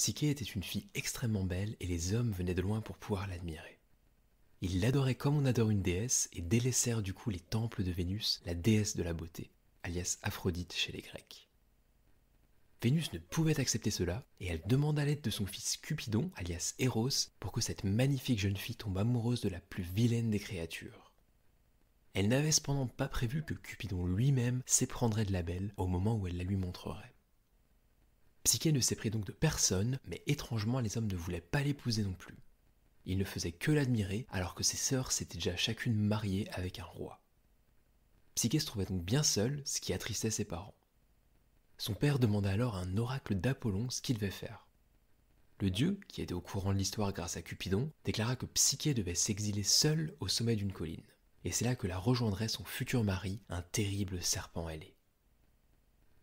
Psyché était une fille extrêmement belle et les hommes venaient de loin pour pouvoir l'admirer. Ils l'adoraient comme on adore une déesse et délaissèrent du coup les temples de Vénus, la déesse de la beauté, alias Aphrodite chez les Grecs. Vénus ne pouvait accepter cela et elle demanda l'aide de son fils Cupidon, alias Eros, pour que cette magnifique jeune fille tombe amoureuse de la plus vilaine des créatures. Elle n'avait cependant pas prévu que Cupidon lui-même s'éprendrait de la belle au moment où elle la lui montrerait. Psyché ne s'est pris donc de personne, mais étrangement les hommes ne voulaient pas l'épouser non plus. Ils ne faisaient que l'admirer, alors que ses sœurs s'étaient déjà chacune mariées avec un roi. Psyché se trouvait donc bien seule, ce qui attristait ses parents. Son père demanda alors à un oracle d'Apollon ce qu'il devait faire. Le dieu, qui était au courant de l'histoire grâce à Cupidon, déclara que Psyché devait s'exiler seule au sommet d'une colline. Et c'est là que la rejoindrait son futur mari, un terrible serpent ailé.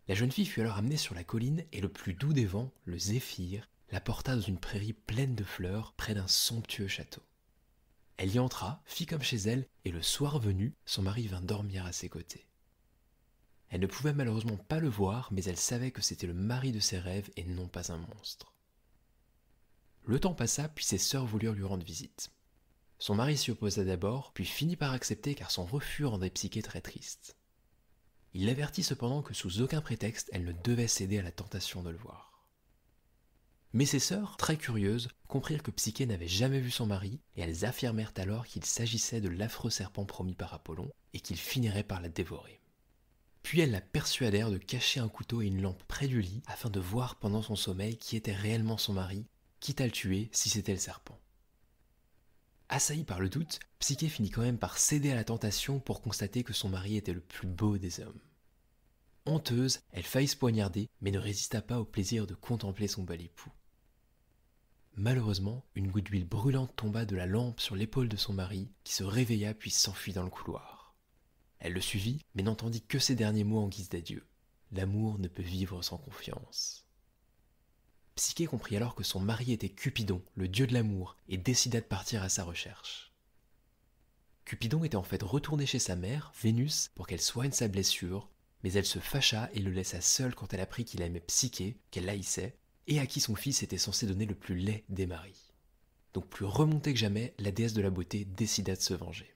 La jeune fille fut alors amenée sur la colline et le plus doux des vents, le zéphyr, la porta dans une prairie pleine de fleurs près d'un somptueux château. Elle y entra, fit comme chez elle, et le soir venu, son mari vint dormir à ses côtés. Elle ne pouvait malheureusement pas le voir, mais elle savait que c'était le mari de ses rêves et non pas un monstre. Le temps passa, puis ses sœurs voulurent lui rendre visite. Son mari s'y opposa d'abord, puis finit par accepter car son refus rendait Psyché très triste. Il l'avertit cependant que sous aucun prétexte elle ne devait céder à la tentation de le voir. Mais ses sœurs, très curieuses, comprirent que Psyché n'avait jamais vu son mari, et elles affirmèrent alors qu'il s'agissait de l'affreux serpent promis par Apollon, et qu'il finirait par la dévorer. Puis elles la persuadèrent de cacher un couteau et une lampe près du lit afin de voir pendant son sommeil qui était réellement son mari, quitte à le tuer si c'était le serpent. Assaillie par le doute, Psyché finit quand même par céder à la tentation pour constater que son mari était le plus beau des hommes. Honteuse, elle faillit se poignarder, mais ne résista pas au plaisir de contempler son bel époux. Malheureusement, une goutte d'huile brûlante tomba de la lampe sur l'épaule de son mari, qui se réveilla puis s'enfuit dans le couloir. Elle le suivit, mais n'entendit que ces derniers mots en guise d'adieu. L'amour ne peut vivre sans confiance. Psyché comprit alors que son mari était Cupidon, le dieu de l'amour, et décida de partir à sa recherche. Cupidon était en fait retourné chez sa mère, Vénus, pour qu'elle soigne sa blessure, mais elle se fâcha et le laissa seul quand elle apprit qu'il aimait Psyché, qu'elle haïssait, et à qui son fils était censé donner le plus laid des maris. Donc plus remontée que jamais, la déesse de la beauté décida de se venger.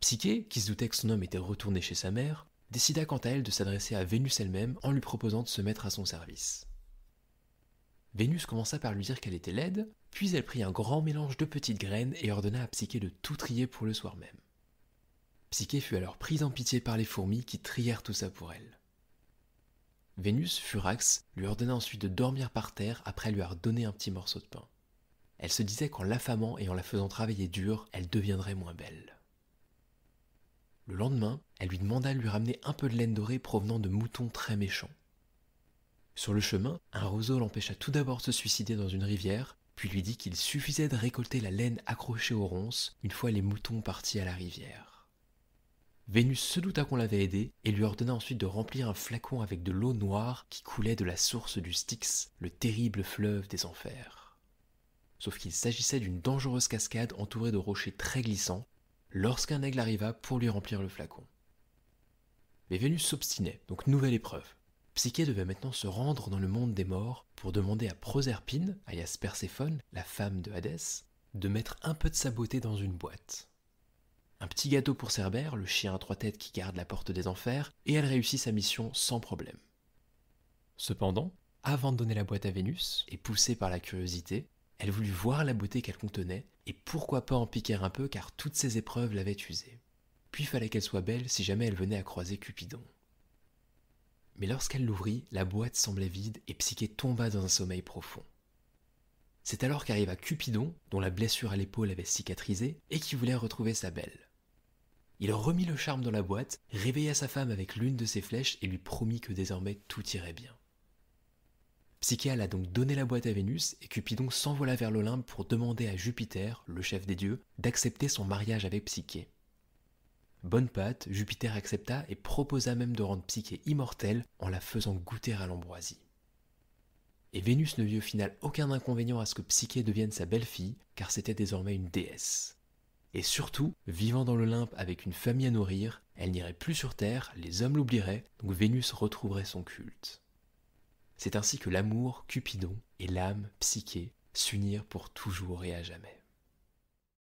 Psyché, qui se doutait que son homme était retourné chez sa mère, décida quant à elle de s'adresser à Vénus elle-même en lui proposant de se mettre à son service. Vénus commença par lui dire qu'elle était laide, puis elle prit un grand mélange de petites graines et ordonna à Psyché de tout trier pour le soir même. Psyché fut alors prise en pitié par les fourmis qui trièrent tout ça pour elle. Vénus, furax, lui ordonna ensuite de dormir par terre après lui avoir donné un petit morceau de pain. Elle se disait qu'en l'affamant et en la faisant travailler dur, elle deviendrait moins belle. Le lendemain, elle lui demanda de lui ramener un peu de laine dorée provenant de moutons très méchants. Sur le chemin, un roseau l'empêcha tout d'abord de se suicider dans une rivière, puis lui dit qu'il suffisait de récolter la laine accrochée aux ronces une fois les moutons partis à la rivière. Vénus se douta qu'on l'avait aidé et lui ordonna ensuite de remplir un flacon avec de l'eau noire qui coulait de la source du Styx, le terrible fleuve des enfers. Sauf qu'il s'agissait d'une dangereuse cascade entourée de rochers très glissants, lorsqu'un aigle arriva pour lui remplir le flacon. Mais Vénus s'obstinait, donc nouvelle épreuve. Psyché devait maintenant se rendre dans le monde des morts pour demander à Proserpine, alias Perséphone, la femme de Hadès, de mettre un peu de sa beauté dans une boîte. Un petit gâteau pour Cerbère, le chien à trois têtes qui garde la porte des enfers, et elle réussit sa mission sans problème. Cependant, avant de donner la boîte à Vénus, et poussée par la curiosité, elle voulut voir la beauté qu'elle contenait, et pourquoi pas en piquer un peu car toutes ses épreuves l'avaient usée. Puis fallait qu'elle soit belle si jamais elle venait à croiser Cupidon. Mais lorsqu'elle l'ouvrit, la boîte semblait vide et Psyché tomba dans un sommeil profond. C'est alors qu'arriva Cupidon, dont la blessure à l'épaule avait cicatrisé, et qui voulait retrouver sa belle. Il remit le charme dans la boîte, réveilla sa femme avec l'une de ses flèches et lui promit que désormais tout irait bien. Psyché alla donc donner la boîte à Vénus et Cupidon s'envola vers l'Olympe pour demander à Jupiter, le chef des dieux, d'accepter son mariage avec Psyché. Bonne patte, Jupiter accepta et proposa même de rendre Psyché immortelle en la faisant goûter à l'ambroisie. Et Vénus ne vit au final aucun inconvénient à ce que Psyché devienne sa belle-fille, car c'était désormais une déesse. Et surtout, vivant dans l'Olympe avec une famille à nourrir, elle n'irait plus sur Terre, les hommes l'oublieraient, donc Vénus retrouverait son culte. C'est ainsi que l'amour, Cupidon, et l'âme, Psyché, s'unirent pour toujours et à jamais.